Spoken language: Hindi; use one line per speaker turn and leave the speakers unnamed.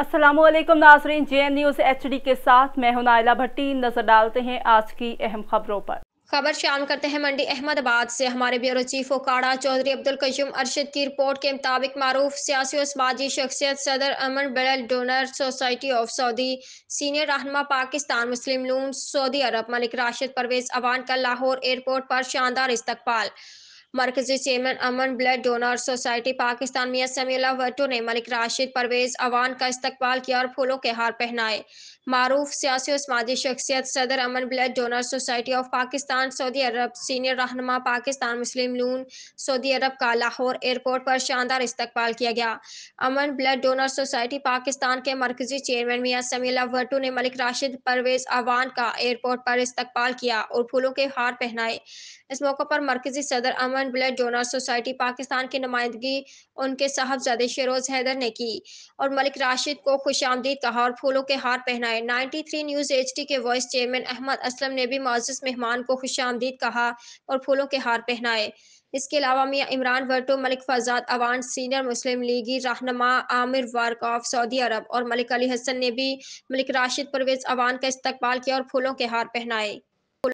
असलम नाजरीन J N news H D के साथ मैं हूं नायला भट्टी नज़र डालते हैं आज की अहम खबरों पर खबर शाम करते हैं मंडी अहमदाबाद से हमारे ब्यूरो चीफ ओकाड़ा चौधरी अब्दुल कयूम अरशद की रिपोर्ट के मुताबिक मारूफ सियासी और समाजी शख्सियत सदर अमन बेल डोनर सोसाइटी ऑफ सऊदी सीनियर रहनमा पाकिस्तान मुस्लिम लून सऊदी अरब मलिक राशिद परवेज अवान का लाहौर एयरपोर्ट पर शानदार इस्तकबाल मरकजी chairman Aman blood donor society Pakistan Mian Samila वटू ने मलिक राशिद परवेज अवान का इस्तकबाल किया और फूलों के हार पहनाए मारूफ सियासी और समाजी शख्सियत सदर Aman blood donor society of Pakistan सऊदी अरब सीनियर रहनमा पाकिस्तान मुस्लिम लून सऊदी अरब का लाहौर एयरपोर्ट पर शानदार इस्तकबाल किया गया Aman blood donor society Pakistan के मरकजी चेयरमैन मियाँ समीला वटू ने मलिक राशिद परवेज अवान का एयरपोर्ट पर इस्तकबाल किया और फूलों के हार पहनाए इस मौके पर मरकजी सदर Aman human blood donor society Pakistan की नुमाइंदगी उनके साहबजादे शेरोज हैदर ने की और मलिक राशिद को खुश आमदीद कहा और फूलों के हार पहनाए 93 न्यूज़ एच के वाइस चेयरमैन अहमद असलम ने भी मोज़ मेहमान को खुश आमदीद कहा और फूलों के हार पहनाए इसके अलावा मियाँ इमरान वर्टो मलिक फजाद अवान सीनियर मुस्लिम लीगी रहनमा आमिर ऑफ सऊदी अरब और मलिक अली हसन ने भी मलिक राशिद परवेज अवान का इस्तकबाल किया और फूलों के हार पहनाए